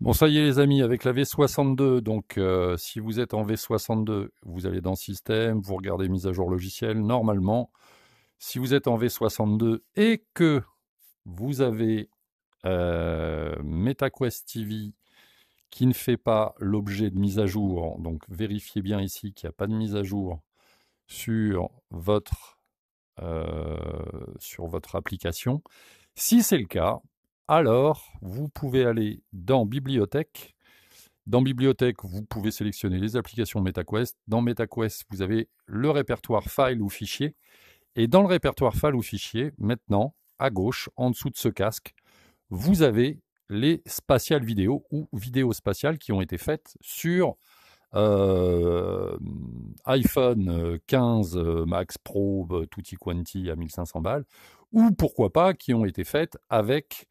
Bon, ça y est, les amis, avec la V62. Donc, euh, si vous êtes en V62, vous allez dans Système, vous regardez Mise à jour logiciel. Normalement, si vous êtes en V62 et que vous avez euh, MetaQuest TV qui ne fait pas l'objet de mise à jour, donc vérifiez bien ici qu'il n'y a pas de mise à jour sur votre euh, sur votre application. Si c'est le cas, alors vous pouvez aller dans Bibliothèque. Dans Bibliothèque, vous pouvez sélectionner les applications MetaQuest. Dans MetaQuest, vous avez le répertoire file ou fichier. Et dans le répertoire file ou fichier, maintenant, à gauche, en dessous de ce casque, vous avez les spatiales vidéos ou vidéos spatiales qui ont été faites sur euh, iPhone 15 euh, euh, Max Pro euh, tutti quanti à 1500 balles, ou pourquoi pas qui ont été faites avec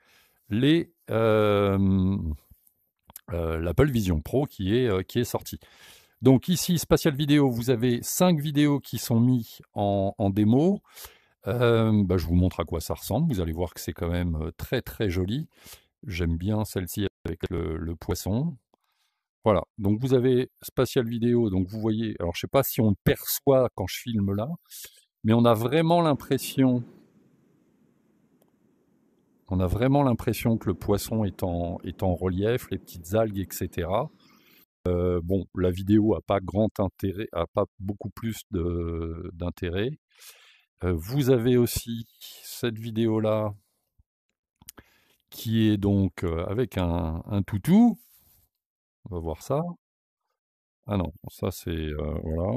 l'Apple Vision Pro qui est, qui est sorti. Donc ici, Spatial Vidéo, vous avez cinq vidéos qui sont mises en, démo. Bah, je vous montre à quoi ça ressemble. Vous allez voir que c'est quand même très très joli. J'aime bien celle-ci avec le poisson. Voilà, donc vous avez spatial vidéo, donc vous voyez, alors je ne sais pas si on perçoit quand je filme là, mais on a vraiment l'impression, on a vraiment l'impression que le poisson est en, relief, les petites algues, etc. Euh, bon, la vidéo n'a pas grand intérêt, a pas beaucoup plus d'intérêt. Euh, vous avez aussi cette vidéo là qui est donc euh, avec un, un toutou on va voir ça. Ah non, ça c'est euh, voilà.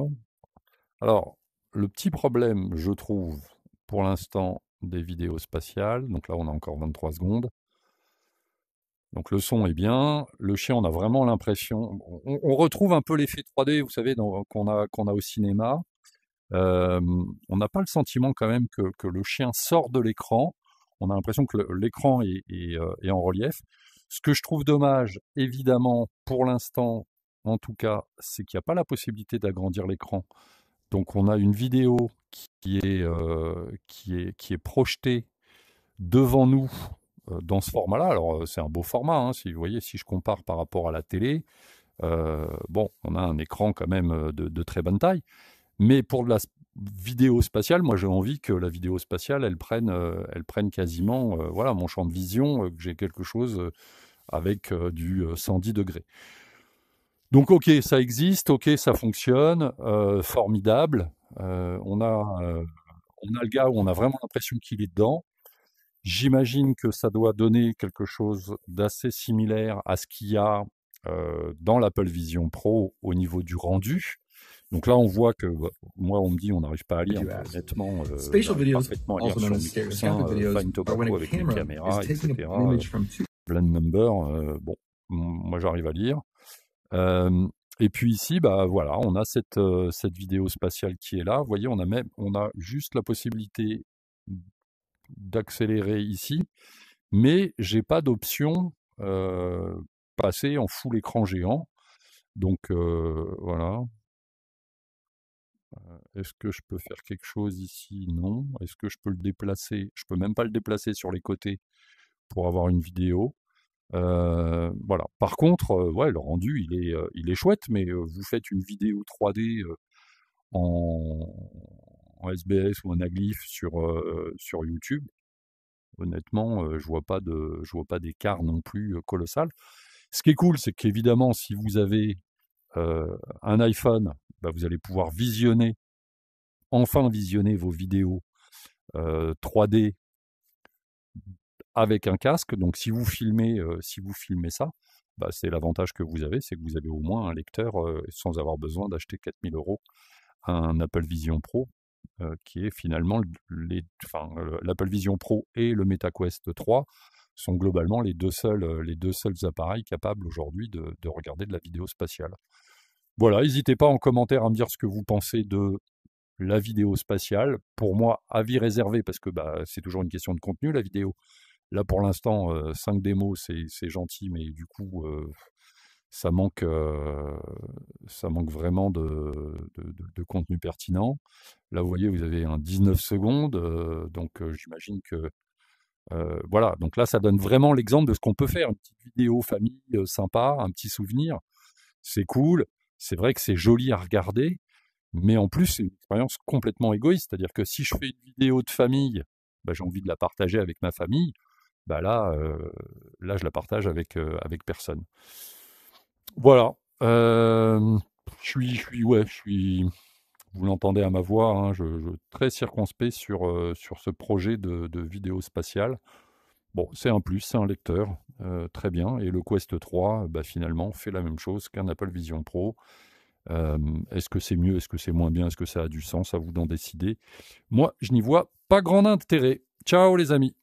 Alors, le petit problème, je trouve, pour l'instant, des vidéos spatiales, donc là, on a encore 23 secondes donc le son est bien. Le chien, on a vraiment l'impression on retrouve un peu l'effet 3D, vous savez, qu'on a a au cinéma. on n'a pas le sentiment quand même que le chien sort de l'écran. On a l'impression que l'écran euh, est en relief. Ce que je trouve dommage, évidemment, pour l'instant, en tout cas, c'est qu'il n'y a pas la possibilité d'agrandir l'écran. Donc on a une vidéo qui est, euh, qui est, qui est projetée devant nous euh, dans ce format-là. Alors euh, c'est un beau format, hein, si vous voyez, si je compare par rapport à la télé, bon, on a un écran quand même de, de très bonne taille. Mais pour de la, vidéo spatiale, moi j'ai envie que la vidéo spatiale, elle prenne, euh, elle prenne quasiment euh, voilà, mon champ de vision, euh, que j'ai quelque chose avec du 110 degrés. Donc ok, ça existe, ok, ça fonctionne, formidable. on, a, on a le gars où on a vraiment l'impression qu'il est dedans. J'imagine que ça doit donner quelque chose d'assez similaire à ce qu'il y a dans l'Apple Vision Pro au niveau du rendu. Donc là, on voit que bah, moi, on me dit, on n'arrive pas à lire Honnêtement, euh, parfaitement à lire sur le Fine Tobacco avec une caméra, etc. Blend number, euh, bon, moi j'arrive à lire. Euh, et puis ici, bah voilà, on a cette, euh, cette vidéo spatiale qui est là. Vous voyez, on a même, on a juste la possibilité d'accélérer ici, mais j'ai pas d'option euh, passer en full écran géant. Donc euh, voilà, est-ce que je peux faire quelque chose ici Non. Est-ce que je peux le déplacer Je peux même pas le déplacer sur les côtés pour avoir une vidéo. Euh, voilà. Par contre, euh, ouais, le rendu, il est, euh, il est chouette, mais vous faites une vidéo 3D en, SBS ou en Aglif sur, sur YouTube. Honnêtement, je ne vois pas d'écart non plus colossal. Ce qui est cool, c'est qu'évidemment, si vous avez un iPhone, bah, vous allez pouvoir visionner enfin visionner vos vidéos 3D euh, avec un casque. Donc si vous filmez, euh, si vous filmez ça, bah, c'est l'avantage que vous avez, c'est que vous avez au moins un lecteur euh, sans avoir besoin d'acheter 4000 euros un Apple Vision Pro, qui est finalement l'Apple Vision Pro et le MetaQuest 3 sont globalement les deux seuls, les deux seuls appareils capables aujourd'hui de regarder de la vidéo spatiale. Voilà, n'hésitez pas en commentaire à me dire ce que vous pensez de la vidéo spatiale. Pour moi, avis réservé, parce que bah, c'est toujours une question de contenu, la vidéo. Là, pour l'instant, euh, cinq 5 démos, c'est gentil, mais du coup, euh, ça, manque, euh, ça manque vraiment de, contenu pertinent. Là, vous voyez, vous avez un 19 secondes, donc j'imagine que voilà, donc là, ça donne vraiment l'exemple de ce qu'on peut faire. Une petite vidéo famille sympa, un petit souvenir, c'est cool. C'est vrai que c'est joli à regarder, mais en plus, c'est une expérience complètement égoïste. C'est-à-dire que si je fais une vidéo de famille, bah, j'ai envie de la partager avec ma famille. Bah, là, euh, là, je la partage avec, euh, avec personne. Voilà. Euh, je suis, ouais, je suis. Vous l'entendez à ma voix, hein, je, très circonspect sur, sur ce projet de, vidéo spatiale. Bon, c'est un plus, c'est un lecteur, très bien. Et le Quest 3, bah, finalement, fait la même chose qu'un Apple Vision Pro est-ce que c'est mieux, est-ce que c'est moins bien, est-ce que ça a du sens à vous d'en décider Moi, je n'y vois pas grand intérêt. Ciao les amis.